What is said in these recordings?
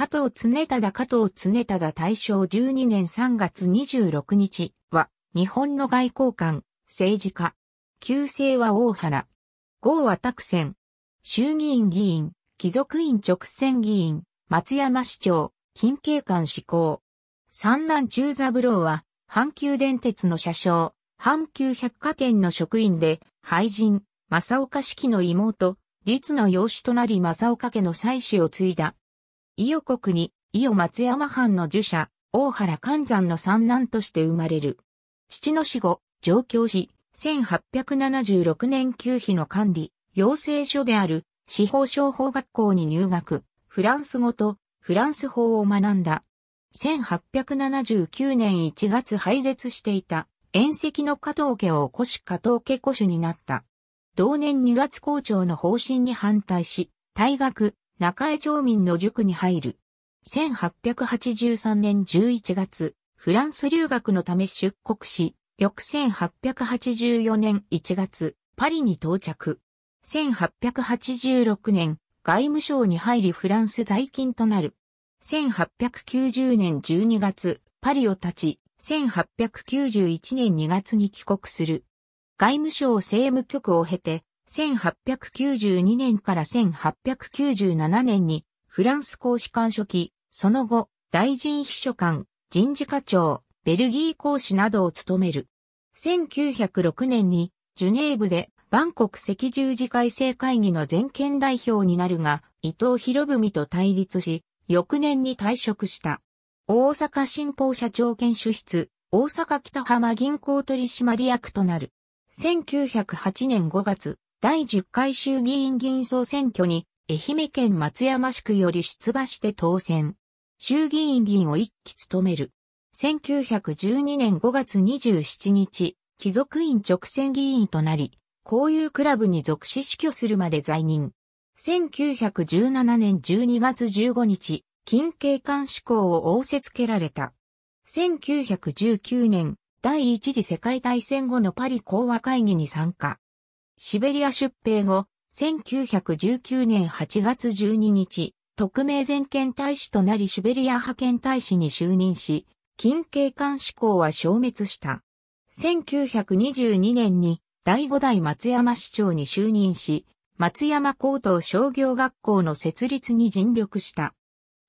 加藤常忠加藤常忠大正12年3月26日は、日本の外交官、政治家。旧姓は大原。豪は拓船。衆議院議員、貴族院直選議員、松山市長、近景官志向。三男中三郎は、阪急電鉄の車掌、阪急百貨店の職員で、廃人、正岡式の妹、律の養子となり正岡家の妻子を継いだ。伊予国に、伊予松山藩の儒者、大原寛山の三男として生まれる。父の死後、上京し、1876年旧費の管理、養成所である、司法商法学校に入学、フランス語とフランス法を学んだ。1879年1月廃絶していた、縁石の加藤家を起こし加藤家古主になった。同年2月校長の方針に反対し、退学、中江町民の塾に入る。1883年11月、フランス留学のため出国し、翌1884年1月、パリに到着。1886年、外務省に入りフランス在勤となる。1890年12月、パリを立ち、1891年2月に帰国する。外務省政務局を経て、1892年から1897年にフランス公使館書記、その後、大臣秘書官、人事課長、ベルギー公使などを務める。1906年にジュネーブで万国赤十字会正会議の全権代表になるが、伊藤博文と対立し、翌年に退職した。大阪新報社長兼主筆、大阪北浜銀行取締役となる。1908年5月、第10回衆議院議員総選挙に、愛媛県松山市区より出馬して当選。衆議院議員を一期務める。1912年5月27日、貴族院直選議員となり、交友クラブに属し死去するまで在任。1917年12月15日、近景官志向を仰せつけられた。1919年、第一次世界大戦後のパリ講和会議に参加。シベリア出兵後、1919年8月12日、特命全権大使となりシベリア派遣大使に就任し、近景観志向は消滅した。1922年に第5代松山市長に就任し、松山高等商業学校の設立に尽力した。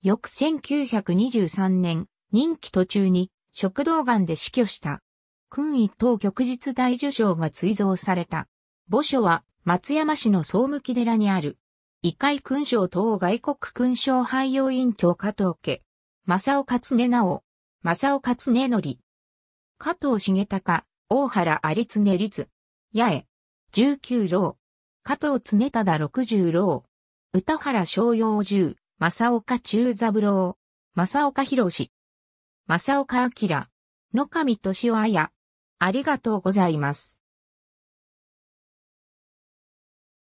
翌1923年、任期途中に食道癌で死去した。君位等旭日大受賞が追贈された。墓所は松山市の総向寺にある。異界勲章等外国勲章廃用院教加藤家。正尾勝根直。正尾勝根則。加藤重隆、大原有常立。八重。十九郎。加藤常忠六十郎。歌原昭陽十。正岡中三郎。正岡博士。正岡明。野上敏夫綾。ありがとうございます。